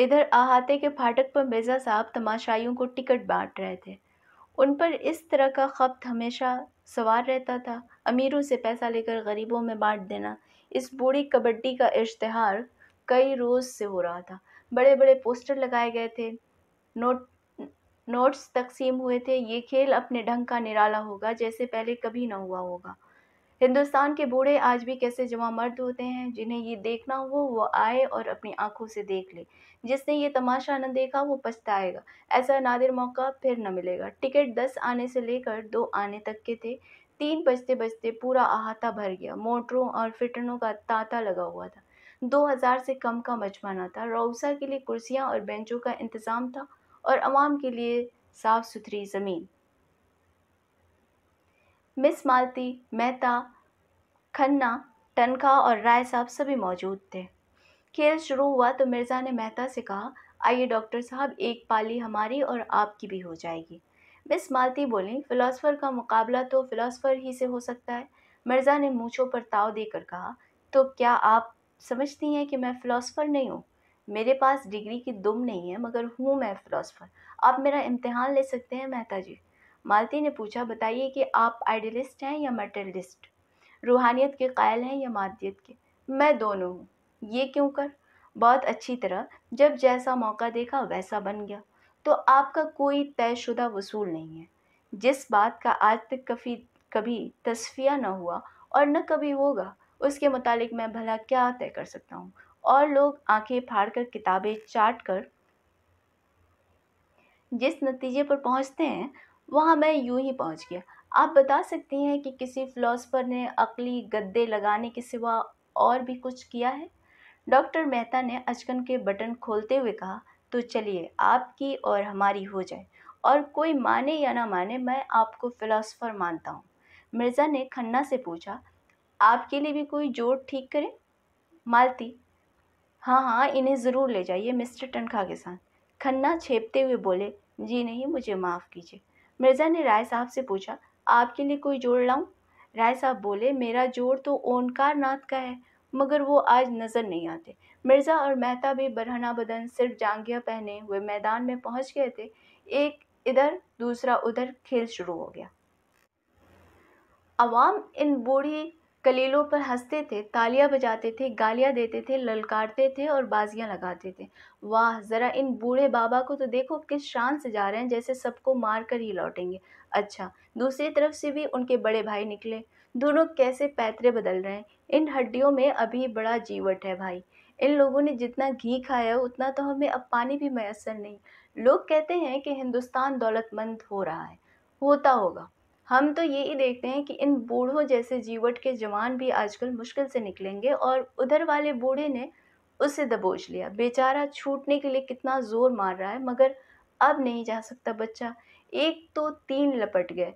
इधर अहाते के फाटक पर मिर्ज़ा साहब तमाशाइयों को टिकट बांट रहे थे उन पर इस तरह का खपत हमेशा सवार रहता था अमीरों से पैसा लेकर गरीबों में बांट देना इस बूढ़ी कबड्डी का इश्तहार कई रोज़ से हो रहा था बड़े बड़े पोस्टर लगाए गए थे नोट नोट्स तकसीम हुए थे ये खेल अपने ढंग का निराला होगा जैसे पहले कभी ना हुआ होगा हिंदुस्तान के बूढ़े आज भी कैसे जवा मर्द होते हैं जिन्हें ये देखना हो वो आए और अपनी आंखों से देख ले जिसने ये तमाशा न देखा वो पछताएगा ऐसा नादिर मौका फिर न मिलेगा टिकट दस आने से लेकर दो आने तक के थे तीन बजते बजते पूरा अहाता भर गया मोटरों और फिटनों का तांता लगा हुआ था दो हज़ार से कम का मजमाना था रौसा के लिए कुर्सियाँ और बेंचों का इंतज़ाम था और आवाम के लिए साफ़ सुथरी ज़मीन मिस मालती मेहता खन्ना तनखा और राय साहब सभी मौजूद थे खेल शुरू हुआ तो मिर्ज़ा ने मेहता से कहा आइए डॉक्टर साहब एक पाली हमारी और आपकी भी हो जाएगी मिस मालती बोली फ़िलासफ़र का मुकाबला तो फ़िलासफ़र ही से हो सकता है मिर्ज़ा ने मूछों पर ताव देकर कहा तो क्या आप समझती हैं कि मैं फ़िलासफ़र नहीं हूँ मेरे पास डिग्री की दुम नहीं है मगर हूँ मैं फ़िलासफ़र आप मेरा इम्तहान ले सकते हैं मेहता जी मालती ने पूछा बताइए कि आप आइडियलिस्ट हैं या मटेरियलिस्ट रूहानियत के कायल हैं या मादियत के मैं दोनों हूँ ये क्यों कर बहुत अच्छी तरह जब जैसा मौका देखा वैसा बन गया तो आपका कोई तयशुदा वसूल नहीं है जिस बात का आज तक कभी कभी तस्फिया न हुआ और न कभी होगा उसके मुतालिक मैं भला क्या तय कर सकता हूँ और लोग आंखें फाड़ कर किताबें चाट कर जिस नतीजे पर पहुँचते हैं वहाँ मैं यूँ ही पहुँच गया आप बता सकती हैं कि किसी फ़िलासफ़र ने अक़ली गद्दे लगाने के सिवा और भी कुछ किया है डॉक्टर मेहता ने अचकन के बटन खोलते हुए कहा तो चलिए आपकी और हमारी हो जाए और कोई माने या ना माने मैं आपको फ़िलासफ़र मानता हूँ मिर्ज़ा ने खन्ना से पूछा आपके लिए भी कोई जोड़ ठीक करें मालती हाँ हाँ इन्हें ज़रूर ले जाइए मिस्टर टनखा के साथ खन्ना छेपते हुए बोले जी नहीं मुझे माफ़ कीजिए मिर्ज़ा ने राय साहब से पूछा आपके लिए कोई जोड़ लाऊं राय साहब बोले मेरा जोड़ तो ओंकार नाथ का है मगर वो आज नज़र नहीं आते मिर्ज़ा और मेहता भी बरहना बदन सिर्फ जांगिया पहने हुए मैदान में पहुंच गए थे एक इधर दूसरा उधर खेल शुरू हो गया अवाम इन बूढ़ी कलीलों पर हंसते थे तालियां बजाते थे गालियां देते थे ललकारते थे और बाजियां लगाते थे वाह ज़रा इन बूढ़े बाबा को तो देखो किस शान से जा रहे हैं जैसे सबको मार कर ही लौटेंगे अच्छा दूसरी तरफ से भी उनके बड़े भाई निकले दोनों कैसे पैतरे बदल रहे हैं इन हड्डियों में अभी बड़ा जीवट है भाई इन लोगों ने जितना घी खाया उतना तो हमें अब पानी भी मैसर नहीं लोग कहते हैं कि हिंदुस्तान दौलतमंद हो रहा है होता होगा हम तो यही देखते हैं कि इन बूढ़ों जैसे जीवट के जवान भी आजकल मुश्किल से निकलेंगे और उधर वाले बूढ़े ने उसे दबोच लिया बेचारा छूटने के लिए कितना ज़ोर मार रहा है मगर अब नहीं जा सकता बच्चा एक तो तीन लपट गए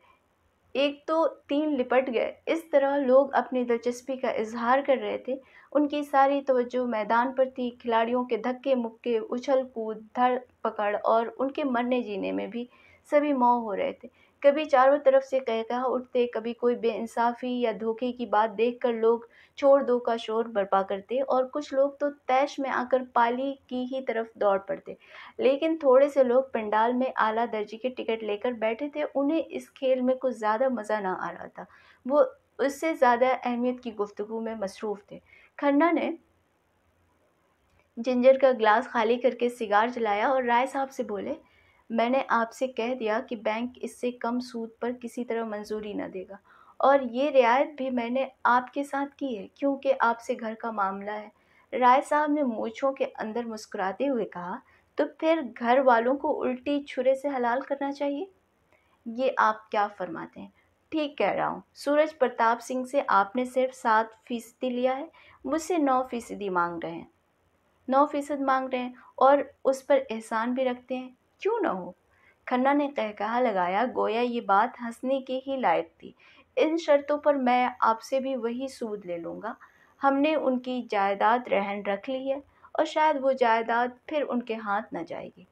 एक तो तीन लिपट गए इस तरह लोग अपनी दिलचस्पी का इजहार कर रहे थे उनकी सारी तवज्जो मैदान पर थी खिलाड़ियों के धक्के मुक्के उछल कूद धर पकड़ और उनके मरने जीने में भी सभी मौ हो रहे थे कभी चारों तरफ से कह उठते कभी कोई बेइंसाफ़ी या धोखे की बात देखकर लोग छोड़ दो का शोर बर्पा करते और कुछ लोग तो तैश में आकर पाली की ही तरफ दौड़ पड़ते लेकिन थोड़े से लोग पंडाल में आला दर्जे के टिकट लेकर बैठे थे उन्हें इस खेल में कुछ ज़्यादा मज़ा ना आ रहा था वो उससे ज़्यादा अहमियत की गुफ्तु में मसरूफ़ थे खन्ना ने जिंजर का ग्लास खाली करके सिगार जलाया और राय साहब से बोले मैंने आपसे कह दिया कि बैंक इससे कम सूद पर किसी तरह मंजूरी ना देगा और ये रियायत भी मैंने आपके साथ की है क्योंकि आपसे घर का मामला है राय साहब ने मूछों के अंदर मुस्कुराते हुए कहा तो फिर घर वालों को उल्टी छुरे से हलाल करना चाहिए ये आप क्या फरमाते हैं ठीक कह रहा हूँ सूरज प्रताप सिंह से आपने सिर्फ सात फीसदी लिया है मुझसे नौ फीसदी मांग रहे हैं नौ फीसद मांग रहे हैं और उस पर एहसान भी रखते हैं क्यों ना हो खन्ना ने कहकहा लगाया गोया ये बात हंसने के ही लायक थी इन शर्तों पर मैं आपसे भी वही सूद ले लूँगा हमने उनकी जायदाद रहन रख ली है और शायद वो जायदाद फिर उनके हाथ न जाएगी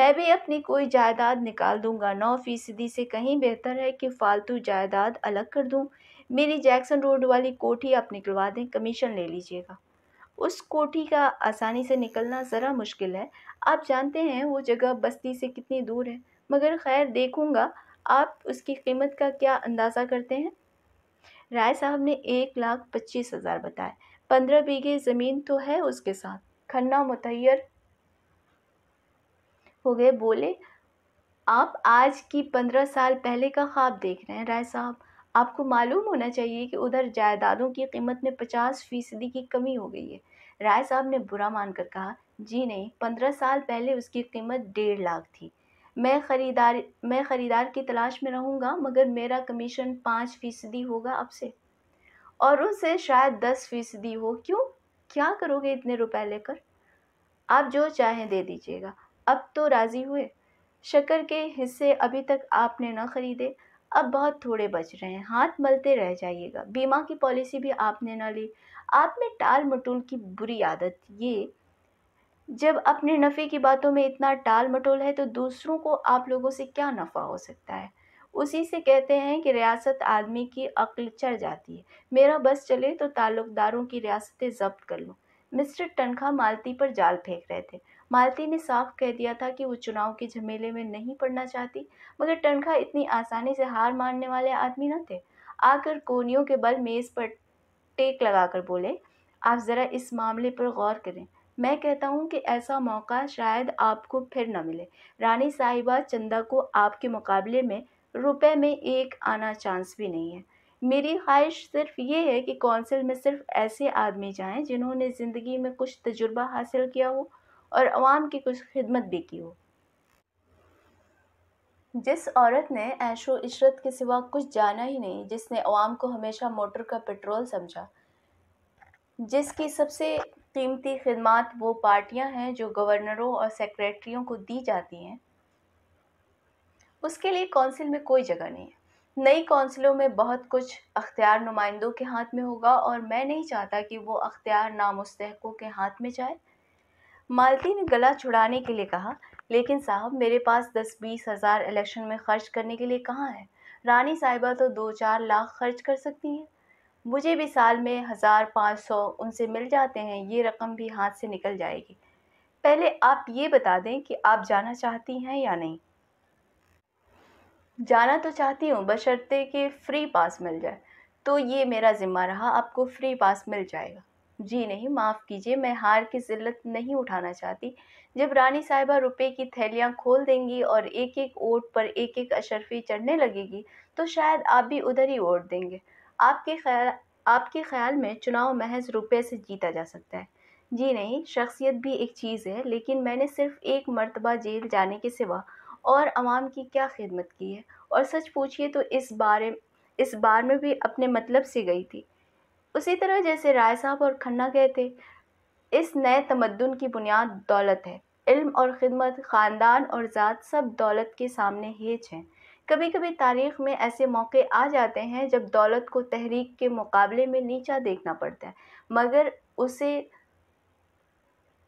मैं भी अपनी कोई जायदाद निकाल दूंगा नौ फीसदी से कहीं बेहतर है कि फालतू जायदाद अलग कर दूं मेरी जैक्सन रोड वाली कोठी आप निकलवा दें कमीशन ले लीजिएगा उस कोठी का आसानी से निकलना ज़रा मुश्किल है आप जानते हैं वो जगह बस्ती से कितनी दूर है मगर खैर देखूँगा आप उसकी कीमत का क्या अंदाज़ा करते हैं राय साहब ने एक लाख पच्चीस हज़ार बताया पंद्रह बीघे ज़मीन तो है उसके साथ खन्ना मुतैर हो गए बोले आप आज की पंद्रह साल पहले का ख्वाब देख रहे हैं राय साहब आपको मालूम होना चाहिए कि उधर जायदादों की कीमत में पचास फीसदी की कमी हो गई है राय साहब ने बुरा मानकर कहा जी नहीं पंद्रह साल पहले उसकी कीमत डेढ़ लाख थी मैं ख़रीदार मैं ख़रीदार की तलाश में रहूँगा मगर मेरा कमीशन पाँच फ़ीसदी होगा आपसे और उससे शायद दस फ़ीसदी हो क्यों क्या करोगे इतने रुपए लेकर आप जो चाहें दे दीजिएगा अब तो राज़ी हुए शक्कर के हिस्से अभी तक आपने ना ख़रीदे अब बहुत थोड़े बच रहे हैं हाथ मलते रह जाइएगा बीमा की पॉलिसी भी आपने ना ली आप में टाल मटोल की बुरी आदत ये जब अपने नफ़े की बातों में इतना टाल मटोल है तो दूसरों को आप लोगों से क्या नफ़ा हो सकता है उसी से कहते हैं कि रियासत आदमी की अक्ल चढ़ जाती है मेरा बस चले तो ताल्लुकदारों की रियासतें जब्त कर लूँ मिस्टर तनखा मालती पर जाल फेंक रहे थे मालती ने साफ कह दिया था कि वो चुनाव के झमेले में नहीं पड़ना चाहती मगर टनखा इतनी आसानी से हार मानने वाले आदमी न थे आकर कोनियों के बल मेज़ पर टेक लगाकर बोले आप ज़रा इस मामले पर गौर करें मैं कहता हूँ कि ऐसा मौका शायद आपको फिर न मिले रानी साहिबा चंदा को आपके मुकाबले में रुपए में एक आना चांस भी नहीं है मेरी ख्वाहिश सिर्फ ये है कि कौंसिल में सिर्फ ऐसे आदमी जाएं जिन्होंने ज़िंदगी में कुछ तजुर्बा हासिल किया हो और आवाम की कुछ खिदमत भी की हो जिस औरत ने ऐशो इशरत के सिवा कुछ जाना ही नहीं जिसने आवाम को हमेशा मोटर का पेट्रोल समझा जिसकी सबसे कीमती खदमात वो पार्टियां हैं जो गवर्नरों और सेक्रेटरियों को दी जाती हैं उसके लिए कौंसिल में कोई जगह नहीं है नई कौंसिलों में बहुत कुछ अख्तियार नुमाइंदों के हाथ में होगा और मैं नहीं चाहता कि वो अख्तियार नामुस्तकों के हाथ में जाए मालती ने गला छुड़ाने के लिए कहा लेकिन साहब मेरे पास दस बीस हज़ार इलेक्शन में खर्च करने के लिए कहाँ है रानी साहिबा तो दो चार लाख खर्च कर सकती हैं मुझे भी साल में हज़ार पाँच सौ उनसे मिल जाते हैं ये रकम भी हाथ से निकल जाएगी पहले आप ये बता दें कि आप जाना चाहती हैं या नहीं जाना तो चाहती हूँ बशर्ते कि फ़्री पास मिल जाए तो ये मेरा ज़िम्मा रहा आपको फ़्री पास मिल जाएगा जी नहीं माफ़ कीजिए मैं हार की जिल्लत नहीं उठाना चाहती जब रानी साहिबा रुपए की थैलियां खोल देंगी और एक एक ओट पर एक एक अशरफी चढ़ने लगेगी तो शायद आप भी उधर ही वोट देंगे आपके ख्याल आपके ख्याल में चुनाव महज रुपए से जीता जा सकता है जी नहीं शख्सियत भी एक चीज़ है लेकिन मैंने सिर्फ एक मरतबा जेल जाने के सिवा और आवाम की क्या खिदमत की है और सच पूछिए तो इस बारे इस बार में भी अपने मतलब से गई थी उसी तरह जैसे राय साहब और खन्ना कहते थे इस नए तमद्दन की बुनियाद दौलत है इल्म और ख़िदमत ख़ानदान और ज़ात सब दौलत के सामने हेच हैं कभी कभी तारीख़ में ऐसे मौके आ जाते हैं जब दौलत को तहरीक के मुकाबले में नीचा देखना पड़ता है मगर उसे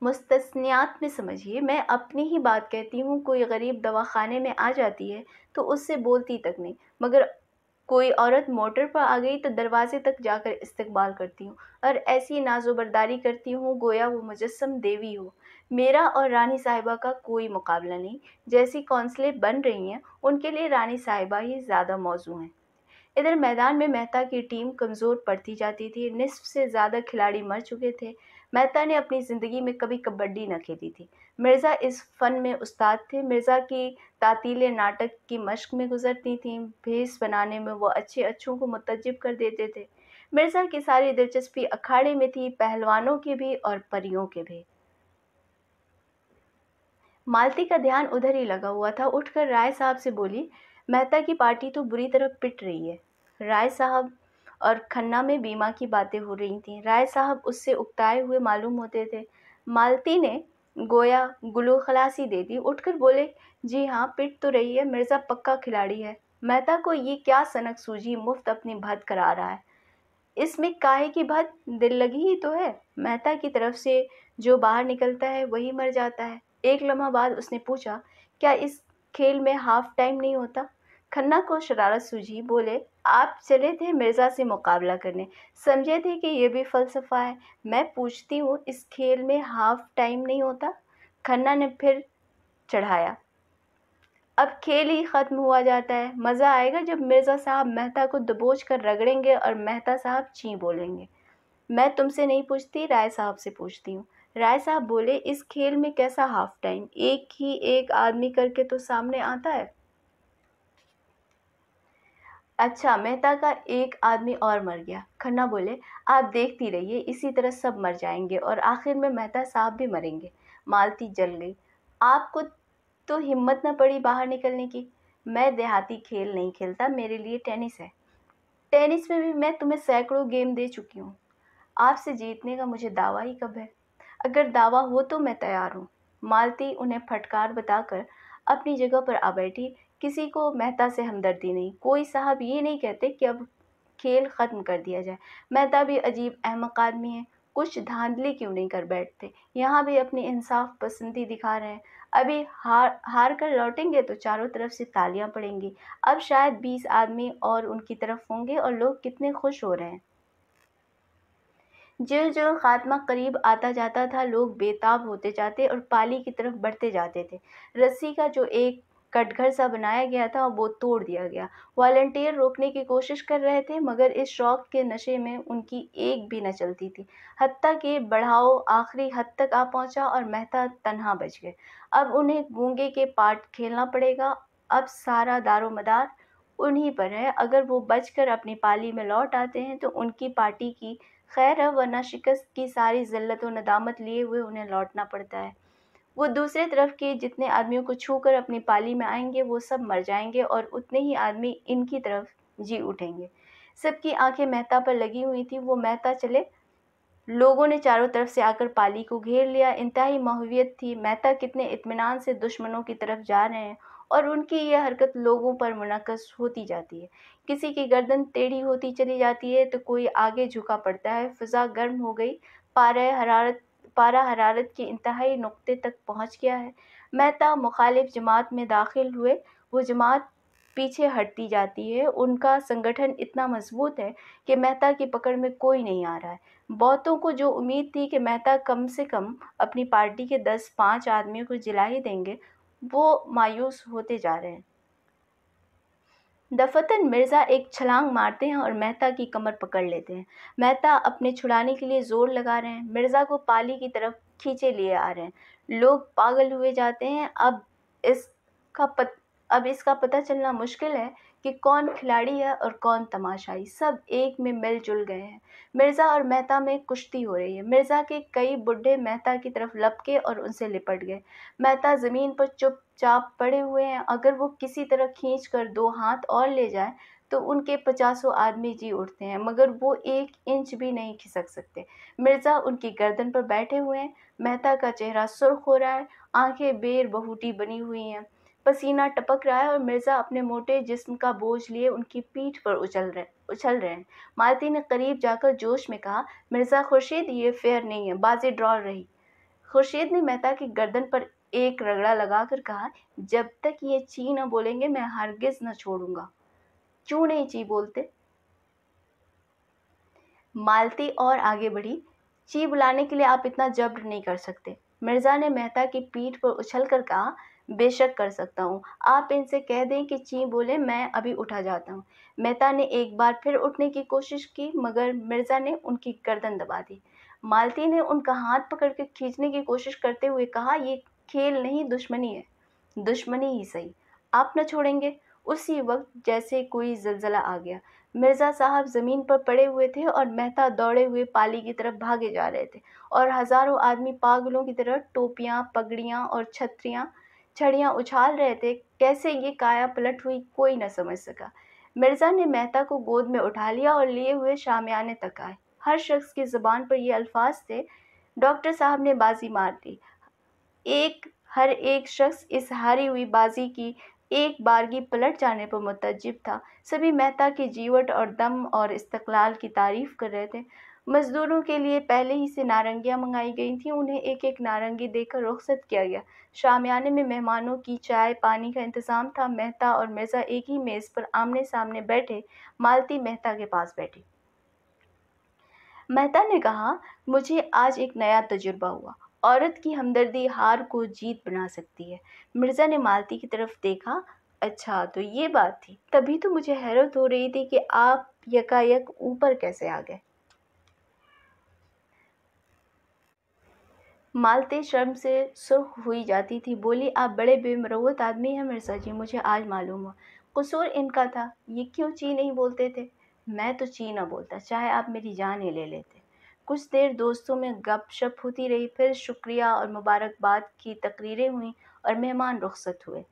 मुस्तनियात में समझिए मैं अपनी ही बात कहती हूँ कोई गरीब दवा खाने में आ जाती है तो उससे बोलती तक नहीं मगर कोई औरत मोटर पर आ गई तो दरवाज़े तक जाकर इस्तकबाल करती हूँ और ऐसी नाजोबरदारी करती हूँ गोया वो मुजस्म देवी हो मेरा और रानी साहिबा का कोई मुकाबला नहीं जैसी कौंसलें बन रही हैं उनके लिए रानी साहिबा ही ज़्यादा मौजू हैं इधर मैदान में मेहता की टीम कमज़ोर पड़ती जाती थी निसफ से ज़्यादा खिलाड़ी मर चुके थे मेहता ने अपनी ज़िंदगी में कभी कबड्डी न खेली थी मिर्ज़ा इस फ़न में उस्ताद थे मिर्ज़ा की तातीलें नाटक की मश्क में गुजरती थीं भेस बनाने में वो अच्छे अच्छों को मुतजब कर देते थे मिर्ज़ा की सारी दिलचस्पी अखाड़े में थी पहलवानों के भी और परियों के भी मालती का ध्यान उधर ही लगा हुआ था उठकर राय साहब से बोली मेहता की पार्टी तो बुरी तरह पिट रही है राय साहब और खन्ना में बीमा की बातें हो रही थीं राय साहब उससे उकताए हुए मालूम होते थे मालती ने गोया गुलू खलासी दे दी उठकर बोले जी हाँ पिट तो रही है मिर्ज़ा पक्का खिलाड़ी है मेहता को ये क्या सनक सूझी मुफ्त अपनी भद करा रहा है इसमें काहे की भद दिल लगी ही तो है मेहता की तरफ से जो बाहर निकलता है वही मर जाता है एक लम्हा बाद उसने पूछा क्या इस खेल में हाफ टाइम नहीं होता खन्ना को शरारत सूझी बोले आप चले थे मिर्ज़ा से मुकाबला करने समझे थे कि यह भी फ़लसफ़ा है मैं पूछती हूँ इस खेल में हाफ टाइम नहीं होता खन्ना ने फिर चढ़ाया अब खेल ही ख़त्म हुआ जाता है मज़ा आएगा जब मिर्ज़ा साहब मेहता को दबोच कर रगड़ेंगे और मेहता साहब ची बोलेंगे मैं तुमसे नहीं पूछती राय साहब से पूछती हूँ राय साहब बोले इस खेल में कैसा हाफ टाइम एक ही एक आदमी करके तो सामने आता है अच्छा मेहता का एक आदमी और मर गया खन्ना बोले आप देखती रहिए इसी तरह सब मर जाएंगे और आखिर में मेहता साहब भी मरेंगे मालती जल गई आपको तो हिम्मत ना पड़ी बाहर निकलने की मैं देहाती खेल नहीं खेलता मेरे लिए टेनिस है टेनिस में भी मैं तुम्हें सैकड़ों गेम दे चुकी हूँ आपसे जीतने का मुझे दावा ही कब है अगर दावा हो तो मैं तैयार हूँ मालती उन्हें फटकार बताकर अपनी जगह पर आ बैठी किसी को मेहता से हमदर्दी नहीं कोई साहब ये नहीं कहते कि अब खेल ख़त्म कर दिया जाए मेहता भी अजीब अहमक आदमी है कुछ धांधली क्यों नहीं कर बैठते यहाँ भी अपनी इंसाफ पसंदी दिखा रहे हैं अभी हार हार कर लौटेंगे तो चारों तरफ से तालियां पड़ेंगी अब शायद बीस आदमी और उनकी तरफ होंगे और लोग कितने खुश हो रहे हैं जो जो खात्मा करीब आता जाता था लोग बेताब होते जाते और पाली की तरफ बढ़ते जाते थे रस्सी का जो एक कटघर सा बनाया गया था और वो तोड़ दिया गया वॉल्टियर रोकने की कोशिश कर रहे थे मगर इस शौक के नशे में उनकी एक भी न चलती थी हत्या के बढ़ाओ आखिरी हद तक आ पहुंचा और मेहता तन्हा बच गए अब उन्हें गूंगे के पार्ट खेलना पड़ेगा अब सारा दारो मदार उन्हीं पर है अगर वो बच अपनी पाली में लौट आते हैं तो उनकी पार्टी की खैर है वरना शिकस्त की सारी जिल्लत व नदामत लिए हुए उन्हें लौटना पड़ता है वो दूसरे तरफ के जितने आदमियों को छूकर अपनी पाली में आएंगे वो सब मर जाएंगे और उतने ही आदमी इनकी तरफ जी उठेंगे सबकी आंखें मेहता पर लगी हुई थी वो मेहता चले लोगों ने चारों तरफ से आकर पाली को घेर लिया इंतहाई महवियत थी मेहता कितने इतमान से दुश्मनों की तरफ जा रहे हैं और उनकी ये हरकत लोगों पर मुनकस होती जाती है किसी की गर्दन टेढ़ी होती चली जाती है तो कोई आगे झुका पड़ता है फिज़ा गर्म हो गई पारे हरारत पारा हरारत की इंतहाई नुक़्ते तक पहुँच गया है मेहता मुखालिफ जमात में दाखिल हुए वो जमात पीछे हटती जाती है उनका संगठन इतना मज़बूत है कि मेहता की पकड़ में कोई नहीं आ रहा है बहुतों को जो उम्मीद थी कि मेहता कम से कम अपनी पार्टी के दस पाँच आदमियों को जिला ही देंगे वो मायूस होते जा रहे हैं दफ़तन मिर्ज़ा एक छलांग मारते हैं और मेहता की कमर पकड़ लेते हैं मेहता अपने छुड़ाने के लिए ज़ोर लगा रहे हैं मिर्ज़ा को पाली की तरफ खींचे लिए आ रहे हैं लोग पागल हुए जाते हैं अब इसका पत अब इसका पता चलना मुश्किल है कि कौन खिलाड़ी है और कौन तमाशाई सब एक में मिलजुल गए हैं मिर्ज़ा और मेहता में कुश्ती हो रही है मिर्ज़ा के कई बुढ़े मेहता की तरफ लपके और उनसे लिपट गए मेहता ज़मीन पर चुपचाप पड़े हुए हैं अगर वो किसी तरह खींच कर दो हाथ और ले जाए तो उनके पचासों आदमी जी उठते हैं मगर वो एक इंच भी नहीं खिसक सकते मिर्ज़ा उनकी गर्दन पर बैठे हुए हैं मेहता का चेहरा सुर्ख हो रहा है आंखें बेर बहूटी बनी हुई हैं पसीना टपक रहा है और मिर्ज़ा अपने मोटे जिस्म का बोझ लिए उनकी पीठ पर उछल रहे उछल रहे हैं मालती ने करीब जाकर जोश में कहा मिर्ज़ा खुर्शीद ये फेयर नहीं है बाजी ड्रॉल रही खुर्शीद ने मेहता की गर्दन पर एक रगड़ा लगाकर कहा जब तक ये ची न बोलेंगे मैं हरगिज न छोड़ूंगा क्यों नहीं ची बोलते मालती और आगे बढ़ी ची बुलाने के लिए आप इतना जब्र नहीं कर सकते मिर्ज़ा ने मेहता की पीठ पर उछल कर कहा बेशक कर सकता हूँ आप इनसे कह दें कि ची बोले मैं अभी उठा जाता हूँ मेहता ने एक बार फिर उठने की कोशिश की मगर मिर्ज़ा ने उनकी गर्दन दबा दी मालती ने उनका हाथ पकड़ के खींचने की कोशिश करते हुए कहा यह खेल नहीं दुश्मनी है दुश्मनी ही सही आप न छोड़ेंगे उसी वक्त जैसे कोई ज़लज़ला आ गया मिर्ज़ा साहब ज़मीन पर पड़े हुए थे और मेहता दौड़े हुए पाली की तरफ भागे जा रहे थे और हज़ारों आदमी पागलों की तरह टोपियाँ पगड़ियाँ और छतरियाँ छड़ियाँ उछाल रहे थे कैसे ये काया पलट हुई कोई न समझ सका मिर्ज़ा ने मेहता को गोद में उठा लिया और लिए हुए शामियाने तक आए हर शख्स की ज़बान पर ये अल्फाज थे डॉक्टर साहब ने बाजी मार दी एक हर एक शख्स इस हारी हुई बाजी की एक बारगी पलट जाने पर मुतजब था सभी मेहता की जीवट और दम और इस्तकलाल की तारीफ़ कर रहे थे मज़दूरों के लिए पहले ही से नारंगियाँ मंगाई गई थीं उन्हें एक एक नारंगी देकर रुखसत किया गया शामियाने में मेहमानों की चाय पानी का इंतज़ाम था मेहता और मिर्ज़ा एक ही मेज़ पर आमने सामने बैठे मालती मेहता के पास बैठी मेहता ने कहा मुझे आज एक नया तजुर्बा हुआ औरत की हमदर्दी हार को जीत बना सकती है मिर्ज़ा ने मालती की तरफ देखा अच्छा तो ये बात थी तभी तो मुझे हैरत हो रही थी कि आप यकायक ऊपर कैसे आ गए मालती शर्म से सुर्ख हुई जाती थी बोली आप बड़े बेमरवत आदमी हैं मिर्ज़ा जी मुझे आज मालूम हुआ कसूर इनका था ये क्यों ची नहीं बोलते थे मैं तो ची ना बोलता चाहे आप मेरी जान ही ले लेते कुछ देर दोस्तों में गप शप होती रही फिर शुक्रिया और मुबारकबाद की तकरीरें हुई और मेहमान रुख़सत हुए